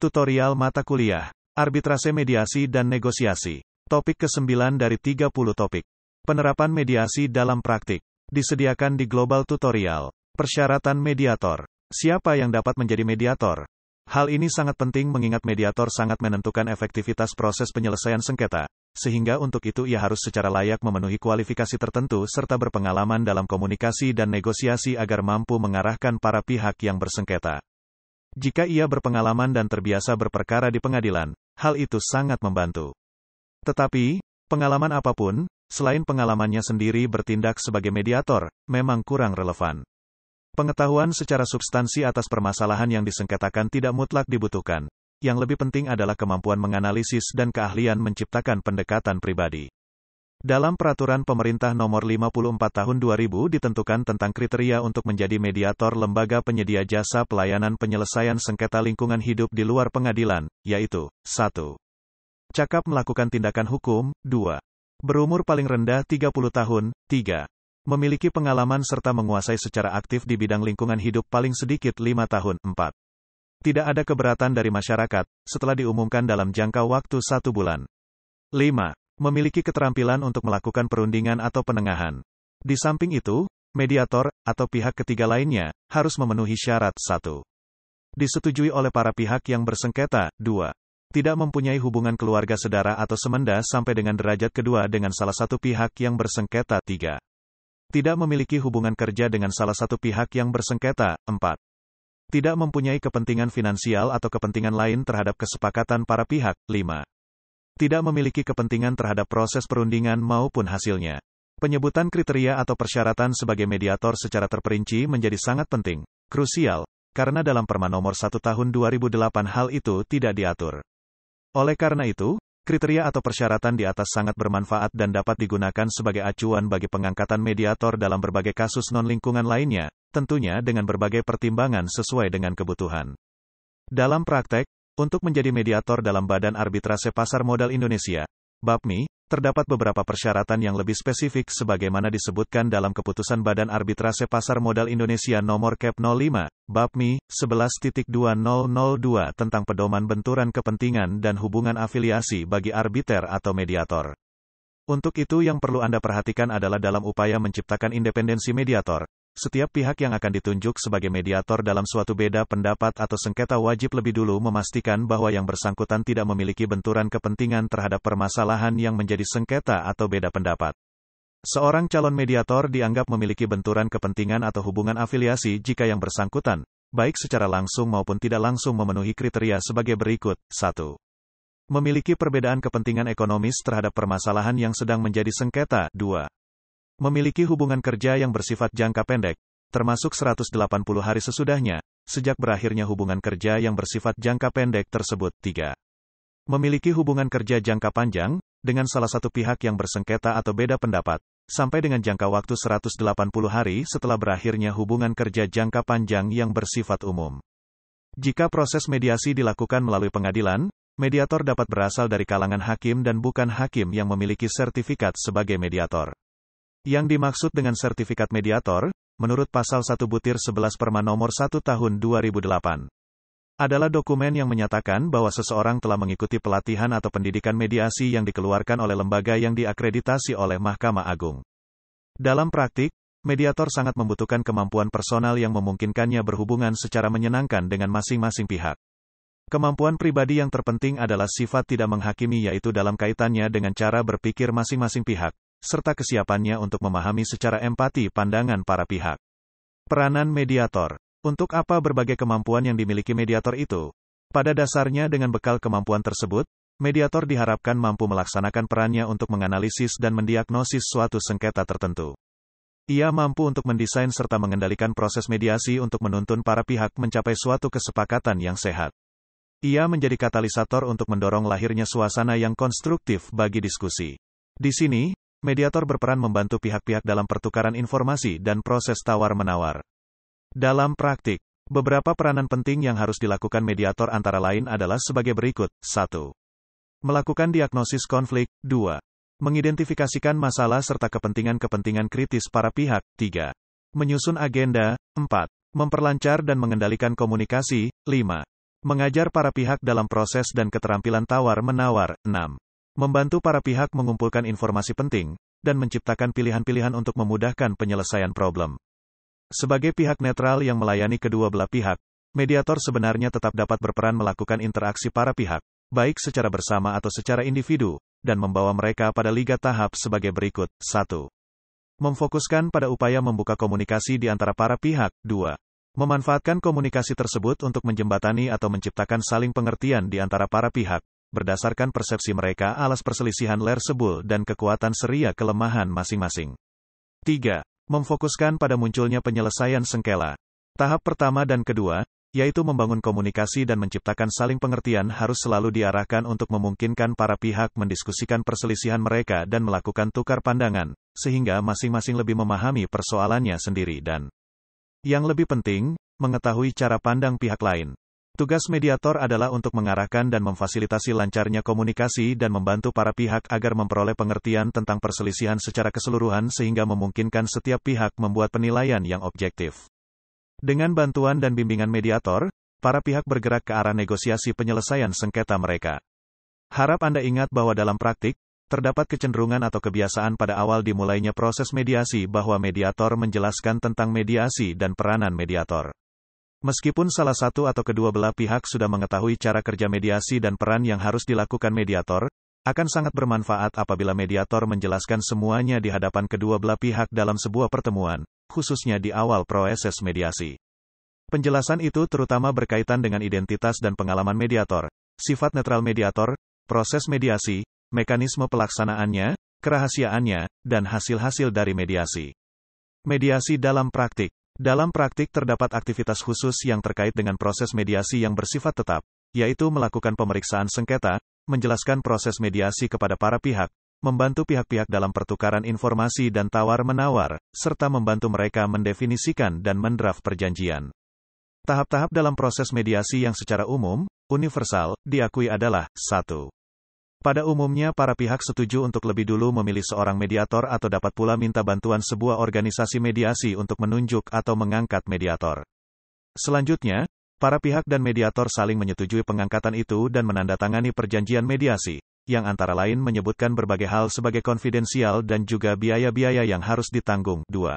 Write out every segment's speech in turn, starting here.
Tutorial mata kuliah, arbitrase mediasi dan negosiasi. Topik ke-9 dari 30 topik. Penerapan mediasi dalam praktik. Disediakan di Global Tutorial. Persyaratan mediator. Siapa yang dapat menjadi mediator? Hal ini sangat penting mengingat mediator sangat menentukan efektivitas proses penyelesaian sengketa sehingga untuk itu ia harus secara layak memenuhi kualifikasi tertentu serta berpengalaman dalam komunikasi dan negosiasi agar mampu mengarahkan para pihak yang bersengketa. Jika ia berpengalaman dan terbiasa berperkara di pengadilan, hal itu sangat membantu. Tetapi, pengalaman apapun, selain pengalamannya sendiri bertindak sebagai mediator, memang kurang relevan. Pengetahuan secara substansi atas permasalahan yang disengketakan tidak mutlak dibutuhkan, yang lebih penting adalah kemampuan menganalisis dan keahlian menciptakan pendekatan pribadi. Dalam peraturan pemerintah nomor 54 tahun 2000 ditentukan tentang kriteria untuk menjadi mediator lembaga penyedia jasa pelayanan penyelesaian sengketa lingkungan hidup di luar pengadilan, yaitu 1. Cakap melakukan tindakan hukum, 2. Berumur paling rendah 30 tahun, 3. Memiliki pengalaman serta menguasai secara aktif di bidang lingkungan hidup paling sedikit 5 tahun, 4. Tidak ada keberatan dari masyarakat, setelah diumumkan dalam jangka waktu satu bulan. 5. Memiliki keterampilan untuk melakukan perundingan atau penengahan. Di samping itu, mediator, atau pihak ketiga lainnya, harus memenuhi syarat 1. Disetujui oleh para pihak yang bersengketa, 2. Tidak mempunyai hubungan keluarga sedara atau semenda sampai dengan derajat kedua dengan salah satu pihak yang bersengketa, 3. Tidak memiliki hubungan kerja dengan salah satu pihak yang bersengketa, 4 tidak mempunyai kepentingan finansial atau kepentingan lain terhadap kesepakatan para pihak. 5. Tidak memiliki kepentingan terhadap proses perundingan maupun hasilnya. Penyebutan kriteria atau persyaratan sebagai mediator secara terperinci menjadi sangat penting, krusial, karena dalam Perma Nomor 1 Tahun 2008 hal itu tidak diatur. Oleh karena itu, kriteria atau persyaratan di atas sangat bermanfaat dan dapat digunakan sebagai acuan bagi pengangkatan mediator dalam berbagai kasus non-lingkungan lainnya, tentunya dengan berbagai pertimbangan sesuai dengan kebutuhan. Dalam praktek, untuk menjadi mediator dalam Badan Arbitrase Pasar Modal Indonesia, BAPMI, terdapat beberapa persyaratan yang lebih spesifik sebagaimana disebutkan dalam keputusan Badan Arbitrase Pasar Modal Indonesia nomor KEP 05, BAPMI 11.2002 tentang pedoman benturan kepentingan dan hubungan afiliasi bagi arbiter atau mediator. Untuk itu yang perlu Anda perhatikan adalah dalam upaya menciptakan independensi mediator, setiap pihak yang akan ditunjuk sebagai mediator dalam suatu beda pendapat atau sengketa wajib lebih dulu memastikan bahwa yang bersangkutan tidak memiliki benturan kepentingan terhadap permasalahan yang menjadi sengketa atau beda pendapat. Seorang calon mediator dianggap memiliki benturan kepentingan atau hubungan afiliasi jika yang bersangkutan, baik secara langsung maupun tidak langsung memenuhi kriteria sebagai berikut. 1. Memiliki perbedaan kepentingan ekonomis terhadap permasalahan yang sedang menjadi sengketa. 2 memiliki hubungan kerja yang bersifat jangka pendek, termasuk 180 hari sesudahnya, sejak berakhirnya hubungan kerja yang bersifat jangka pendek tersebut. 3. Memiliki hubungan kerja jangka panjang, dengan salah satu pihak yang bersengketa atau beda pendapat, sampai dengan jangka waktu 180 hari setelah berakhirnya hubungan kerja jangka panjang yang bersifat umum. Jika proses mediasi dilakukan melalui pengadilan, mediator dapat berasal dari kalangan hakim dan bukan hakim yang memiliki sertifikat sebagai mediator. Yang dimaksud dengan sertifikat mediator, menurut pasal 1 butir 11 Perma nomor 1 tahun 2008 adalah dokumen yang menyatakan bahwa seseorang telah mengikuti pelatihan atau pendidikan mediasi yang dikeluarkan oleh lembaga yang diakreditasi oleh Mahkamah Agung. Dalam praktik, mediator sangat membutuhkan kemampuan personal yang memungkinkannya berhubungan secara menyenangkan dengan masing-masing pihak. Kemampuan pribadi yang terpenting adalah sifat tidak menghakimi yaitu dalam kaitannya dengan cara berpikir masing-masing pihak, serta kesiapannya untuk memahami secara empati pandangan para pihak. Peranan mediator. Untuk apa berbagai kemampuan yang dimiliki mediator itu? Pada dasarnya dengan bekal kemampuan tersebut, mediator diharapkan mampu melaksanakan perannya untuk menganalisis dan mendiagnosis suatu sengketa tertentu. Ia mampu untuk mendesain serta mengendalikan proses mediasi untuk menuntun para pihak mencapai suatu kesepakatan yang sehat. Ia menjadi katalisator untuk mendorong lahirnya suasana yang konstruktif bagi diskusi. Di sini, mediator berperan membantu pihak-pihak dalam pertukaran informasi dan proses tawar-menawar. Dalam praktik, beberapa peranan penting yang harus dilakukan mediator antara lain adalah sebagai berikut. 1. Melakukan diagnosis konflik. 2. Mengidentifikasikan masalah serta kepentingan-kepentingan kritis para pihak. 3. Menyusun agenda. 4. Memperlancar dan mengendalikan komunikasi. 5. Mengajar para pihak dalam proses dan keterampilan tawar-menawar. 6 membantu para pihak mengumpulkan informasi penting, dan menciptakan pilihan-pilihan untuk memudahkan penyelesaian problem. Sebagai pihak netral yang melayani kedua belah pihak, mediator sebenarnya tetap dapat berperan melakukan interaksi para pihak, baik secara bersama atau secara individu, dan membawa mereka pada liga tahap sebagai berikut. 1. Memfokuskan pada upaya membuka komunikasi di antara para pihak. 2. Memanfaatkan komunikasi tersebut untuk menjembatani atau menciptakan saling pengertian di antara para pihak berdasarkan persepsi mereka alas perselisihan ler sebul dan kekuatan seria kelemahan masing-masing. 3. Memfokuskan pada munculnya penyelesaian sengkela. Tahap pertama dan kedua, yaitu membangun komunikasi dan menciptakan saling pengertian harus selalu diarahkan untuk memungkinkan para pihak mendiskusikan perselisihan mereka dan melakukan tukar pandangan, sehingga masing-masing lebih memahami persoalannya sendiri dan yang lebih penting, mengetahui cara pandang pihak lain. Tugas mediator adalah untuk mengarahkan dan memfasilitasi lancarnya komunikasi dan membantu para pihak agar memperoleh pengertian tentang perselisihan secara keseluruhan sehingga memungkinkan setiap pihak membuat penilaian yang objektif. Dengan bantuan dan bimbingan mediator, para pihak bergerak ke arah negosiasi penyelesaian sengketa mereka. Harap Anda ingat bahwa dalam praktik, terdapat kecenderungan atau kebiasaan pada awal dimulainya proses mediasi bahwa mediator menjelaskan tentang mediasi dan peranan mediator. Meskipun salah satu atau kedua belah pihak sudah mengetahui cara kerja mediasi dan peran yang harus dilakukan mediator, akan sangat bermanfaat apabila mediator menjelaskan semuanya di hadapan kedua belah pihak dalam sebuah pertemuan, khususnya di awal proses mediasi. Penjelasan itu terutama berkaitan dengan identitas dan pengalaman mediator, sifat netral mediator, proses mediasi, mekanisme pelaksanaannya, kerahasiaannya, dan hasil-hasil dari mediasi. Mediasi dalam praktik dalam praktik terdapat aktivitas khusus yang terkait dengan proses mediasi yang bersifat tetap, yaitu melakukan pemeriksaan sengketa, menjelaskan proses mediasi kepada para pihak, membantu pihak-pihak dalam pertukaran informasi dan tawar-menawar, serta membantu mereka mendefinisikan dan mendraft perjanjian. Tahap-tahap dalam proses mediasi yang secara umum, universal, diakui adalah 1. Pada umumnya para pihak setuju untuk lebih dulu memilih seorang mediator atau dapat pula minta bantuan sebuah organisasi mediasi untuk menunjuk atau mengangkat mediator. Selanjutnya, para pihak dan mediator saling menyetujui pengangkatan itu dan menandatangani perjanjian mediasi, yang antara lain menyebutkan berbagai hal sebagai konfidensial dan juga biaya-biaya yang harus ditanggung. 2.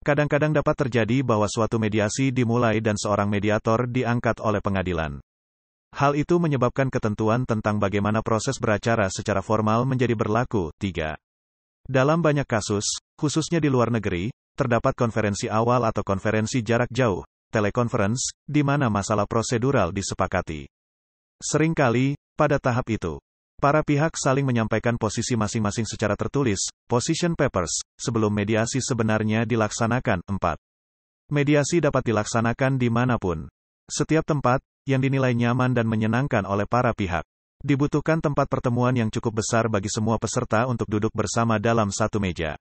Kadang-kadang dapat terjadi bahwa suatu mediasi dimulai dan seorang mediator diangkat oleh pengadilan. Hal itu menyebabkan ketentuan tentang bagaimana proses beracara secara formal menjadi berlaku. 3. Dalam banyak kasus, khususnya di luar negeri, terdapat konferensi awal atau konferensi jarak jauh, telekonferensi, di mana masalah prosedural disepakati. Seringkali, pada tahap itu, para pihak saling menyampaikan posisi masing-masing secara tertulis, position papers, sebelum mediasi sebenarnya dilaksanakan. 4. Mediasi dapat dilaksanakan di dimanapun. Setiap tempat, yang dinilai nyaman dan menyenangkan oleh para pihak. Dibutuhkan tempat pertemuan yang cukup besar bagi semua peserta untuk duduk bersama dalam satu meja.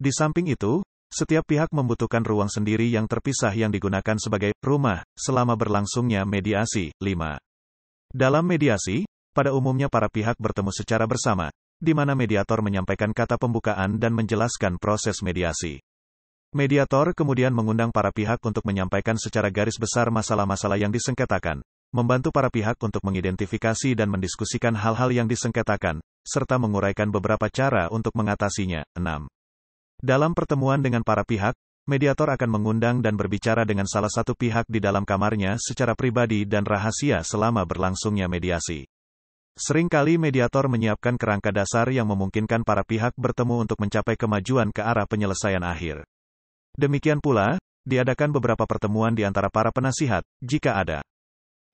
Di samping itu, setiap pihak membutuhkan ruang sendiri yang terpisah yang digunakan sebagai rumah selama berlangsungnya mediasi. 5. Dalam mediasi, pada umumnya para pihak bertemu secara bersama, di mana mediator menyampaikan kata pembukaan dan menjelaskan proses mediasi. Mediator kemudian mengundang para pihak untuk menyampaikan secara garis besar masalah-masalah yang disengketakan, membantu para pihak untuk mengidentifikasi dan mendiskusikan hal-hal yang disengketakan, serta menguraikan beberapa cara untuk mengatasinya. 6. Dalam pertemuan dengan para pihak, mediator akan mengundang dan berbicara dengan salah satu pihak di dalam kamarnya secara pribadi dan rahasia selama berlangsungnya mediasi. Seringkali mediator menyiapkan kerangka dasar yang memungkinkan para pihak bertemu untuk mencapai kemajuan ke arah penyelesaian akhir. Demikian pula, diadakan beberapa pertemuan di antara para penasihat, jika ada.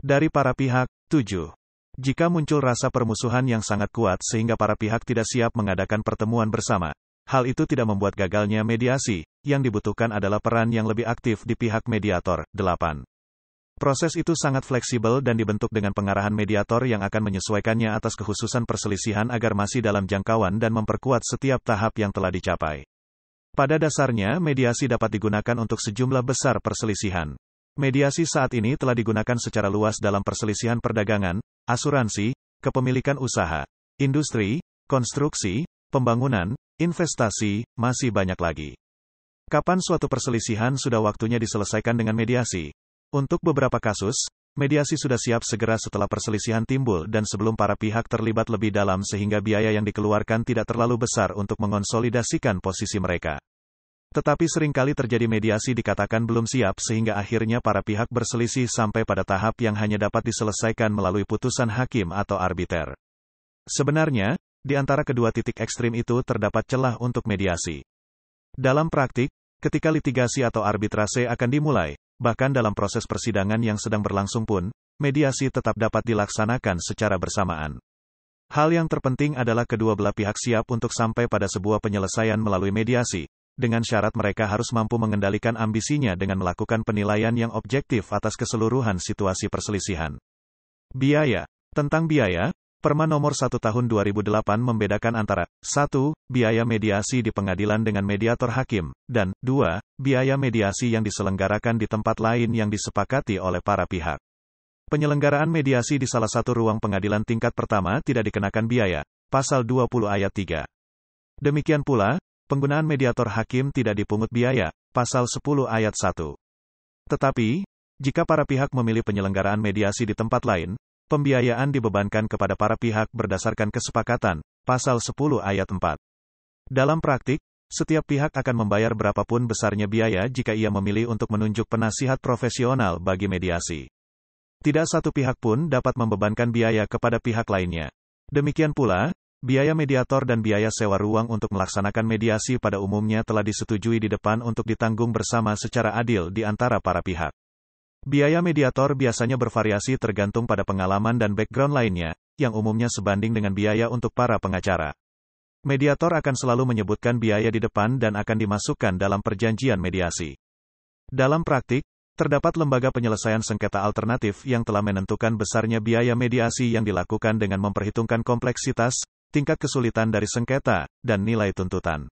Dari para pihak, 7. Jika muncul rasa permusuhan yang sangat kuat sehingga para pihak tidak siap mengadakan pertemuan bersama, hal itu tidak membuat gagalnya mediasi, yang dibutuhkan adalah peran yang lebih aktif di pihak mediator. 8. Proses itu sangat fleksibel dan dibentuk dengan pengarahan mediator yang akan menyesuaikannya atas kehususan perselisihan agar masih dalam jangkauan dan memperkuat setiap tahap yang telah dicapai. Pada dasarnya, mediasi dapat digunakan untuk sejumlah besar perselisihan. Mediasi saat ini telah digunakan secara luas dalam perselisihan perdagangan, asuransi, kepemilikan usaha, industri, konstruksi, pembangunan, investasi, masih banyak lagi. Kapan suatu perselisihan sudah waktunya diselesaikan dengan mediasi? Untuk beberapa kasus, mediasi sudah siap segera setelah perselisihan timbul dan sebelum para pihak terlibat lebih dalam sehingga biaya yang dikeluarkan tidak terlalu besar untuk mengonsolidasikan posisi mereka. Tetapi seringkali terjadi mediasi dikatakan belum siap sehingga akhirnya para pihak berselisih sampai pada tahap yang hanya dapat diselesaikan melalui putusan hakim atau arbiter. Sebenarnya, di antara kedua titik ekstrim itu terdapat celah untuk mediasi. Dalam praktik, ketika litigasi atau arbitrase akan dimulai, Bahkan dalam proses persidangan yang sedang berlangsung pun, mediasi tetap dapat dilaksanakan secara bersamaan. Hal yang terpenting adalah kedua belah pihak siap untuk sampai pada sebuah penyelesaian melalui mediasi, dengan syarat mereka harus mampu mengendalikan ambisinya dengan melakukan penilaian yang objektif atas keseluruhan situasi perselisihan. Biaya tentang biaya, Perma nomor 1 tahun 2008 membedakan antara 1. biaya mediasi di pengadilan dengan mediator hakim dan 2. biaya mediasi yang diselenggarakan di tempat lain yang disepakati oleh para pihak. Penyelenggaraan mediasi di salah satu ruang pengadilan tingkat pertama tidak dikenakan biaya. Pasal 20 ayat 3. Demikian pula, penggunaan mediator hakim tidak dipungut biaya. Pasal 10 ayat 1. Tetapi, jika para pihak memilih penyelenggaraan mediasi di tempat lain, pembiayaan dibebankan kepada para pihak berdasarkan kesepakatan, pasal 10 ayat 4. Dalam praktik, setiap pihak akan membayar berapapun besarnya biaya jika ia memilih untuk menunjuk penasihat profesional bagi mediasi. Tidak satu pihak pun dapat membebankan biaya kepada pihak lainnya. Demikian pula, biaya mediator dan biaya sewa ruang untuk melaksanakan mediasi pada umumnya telah disetujui di depan untuk ditanggung bersama secara adil di antara para pihak. Biaya mediator biasanya bervariasi tergantung pada pengalaman dan background lainnya, yang umumnya sebanding dengan biaya untuk para pengacara. Mediator akan selalu menyebutkan biaya di depan dan akan dimasukkan dalam perjanjian mediasi. Dalam praktik, terdapat lembaga penyelesaian sengketa alternatif yang telah menentukan besarnya biaya mediasi yang dilakukan dengan memperhitungkan kompleksitas, tingkat kesulitan dari sengketa, dan nilai tuntutan.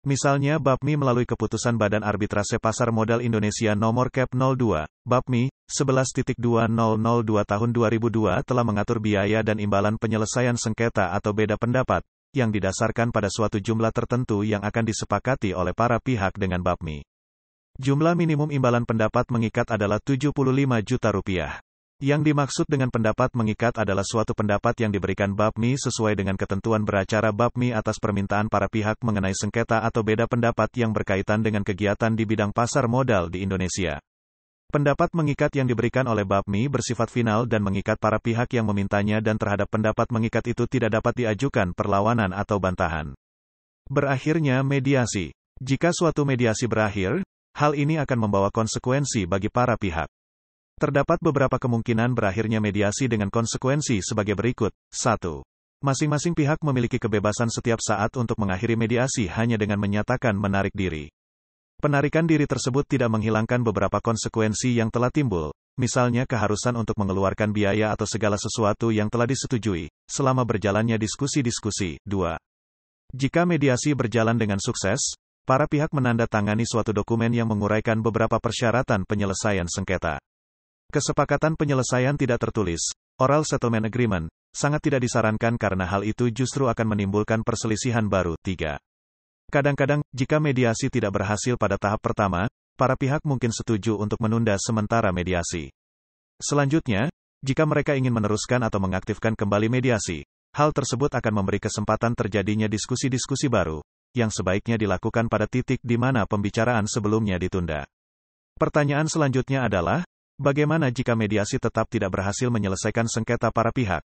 Misalnya BAPMI melalui keputusan Badan Arbitrase Pasar Modal Indonesia nomor KEP 02, BAPMI, 11.2002 tahun 2002 telah mengatur biaya dan imbalan penyelesaian sengketa atau beda pendapat, yang didasarkan pada suatu jumlah tertentu yang akan disepakati oleh para pihak dengan BAPMI. Jumlah minimum imbalan pendapat mengikat adalah 75 juta rupiah. Yang dimaksud dengan pendapat mengikat adalah suatu pendapat yang diberikan BAPMI sesuai dengan ketentuan beracara BAPMI atas permintaan para pihak mengenai sengketa atau beda pendapat yang berkaitan dengan kegiatan di bidang pasar modal di Indonesia. Pendapat mengikat yang diberikan oleh BAPMI bersifat final dan mengikat para pihak yang memintanya dan terhadap pendapat mengikat itu tidak dapat diajukan perlawanan atau bantahan. Berakhirnya mediasi. Jika suatu mediasi berakhir, hal ini akan membawa konsekuensi bagi para pihak. Terdapat beberapa kemungkinan berakhirnya mediasi dengan konsekuensi sebagai berikut. 1. Masing-masing pihak memiliki kebebasan setiap saat untuk mengakhiri mediasi hanya dengan menyatakan menarik diri. Penarikan diri tersebut tidak menghilangkan beberapa konsekuensi yang telah timbul, misalnya keharusan untuk mengeluarkan biaya atau segala sesuatu yang telah disetujui, selama berjalannya diskusi-diskusi. 2. Jika mediasi berjalan dengan sukses, para pihak menandatangani suatu dokumen yang menguraikan beberapa persyaratan penyelesaian sengketa. Kesepakatan penyelesaian tidak tertulis, oral settlement agreement, sangat tidak disarankan karena hal itu justru akan menimbulkan perselisihan baru. 3. Kadang-kadang, jika mediasi tidak berhasil pada tahap pertama, para pihak mungkin setuju untuk menunda sementara mediasi. Selanjutnya, jika mereka ingin meneruskan atau mengaktifkan kembali mediasi, hal tersebut akan memberi kesempatan terjadinya diskusi-diskusi baru, yang sebaiknya dilakukan pada titik di mana pembicaraan sebelumnya ditunda. Pertanyaan selanjutnya adalah, Bagaimana jika mediasi tetap tidak berhasil menyelesaikan sengketa para pihak?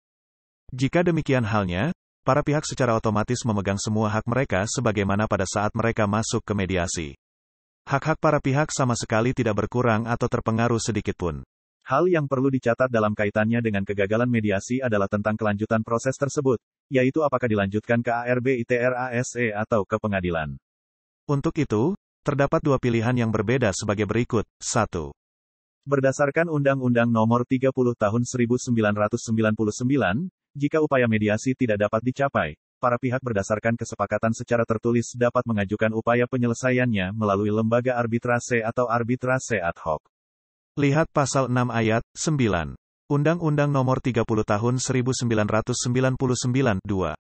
Jika demikian halnya, para pihak secara otomatis memegang semua hak mereka sebagaimana pada saat mereka masuk ke mediasi. Hak-hak para pihak sama sekali tidak berkurang atau terpengaruh sedikit pun. Hal yang perlu dicatat dalam kaitannya dengan kegagalan mediasi adalah tentang kelanjutan proses tersebut, yaitu apakah dilanjutkan ke ARB ITRASE atau ke pengadilan. Untuk itu, terdapat dua pilihan yang berbeda sebagai berikut. 1. Berdasarkan Undang-Undang Nomor 30 Tahun 1999, jika upaya mediasi tidak dapat dicapai, para pihak berdasarkan kesepakatan secara tertulis dapat mengajukan upaya penyelesaiannya melalui lembaga arbitrase atau arbitrase ad hoc. Lihat pasal 6 ayat 9. Undang-Undang Nomor 30 Tahun 1999 2.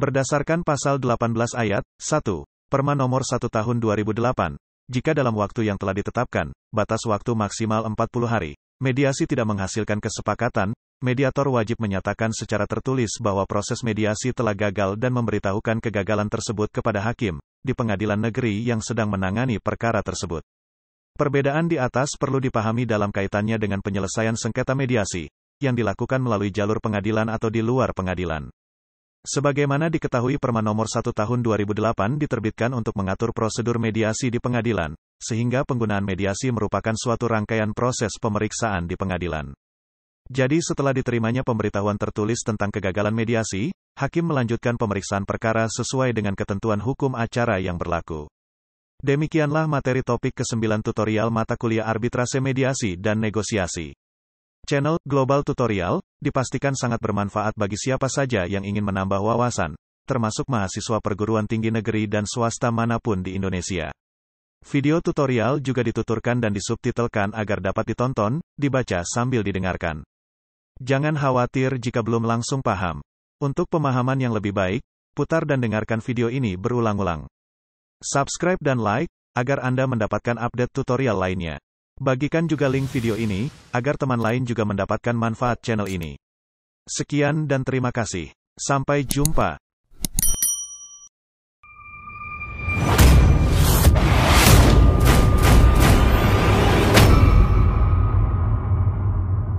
Berdasarkan pasal 18 ayat 1, Perma Nomor 1 Tahun 2008, jika dalam waktu yang telah ditetapkan, batas waktu maksimal 40 hari, mediasi tidak menghasilkan kesepakatan, mediator wajib menyatakan secara tertulis bahwa proses mediasi telah gagal dan memberitahukan kegagalan tersebut kepada hakim di pengadilan negeri yang sedang menangani perkara tersebut. Perbedaan di atas perlu dipahami dalam kaitannya dengan penyelesaian sengketa mediasi yang dilakukan melalui jalur pengadilan atau di luar pengadilan. Sebagaimana diketahui Perma Nomor 1 Tahun 2008 diterbitkan untuk mengatur prosedur mediasi di pengadilan, sehingga penggunaan mediasi merupakan suatu rangkaian proses pemeriksaan di pengadilan. Jadi setelah diterimanya pemberitahuan tertulis tentang kegagalan mediasi, hakim melanjutkan pemeriksaan perkara sesuai dengan ketentuan hukum acara yang berlaku. Demikianlah materi topik ke-9 tutorial mata kuliah arbitrase mediasi dan negosiasi. Channel Global Tutorial dipastikan sangat bermanfaat bagi siapa saja yang ingin menambah wawasan, termasuk mahasiswa perguruan tinggi negeri dan swasta manapun di Indonesia. Video tutorial juga dituturkan dan disubtitelkan agar dapat ditonton, dibaca sambil didengarkan. Jangan khawatir jika belum langsung paham. Untuk pemahaman yang lebih baik, putar dan dengarkan video ini berulang-ulang. Subscribe dan like, agar Anda mendapatkan update tutorial lainnya. Bagikan juga link video ini, agar teman lain juga mendapatkan manfaat channel ini. Sekian dan terima kasih. Sampai jumpa.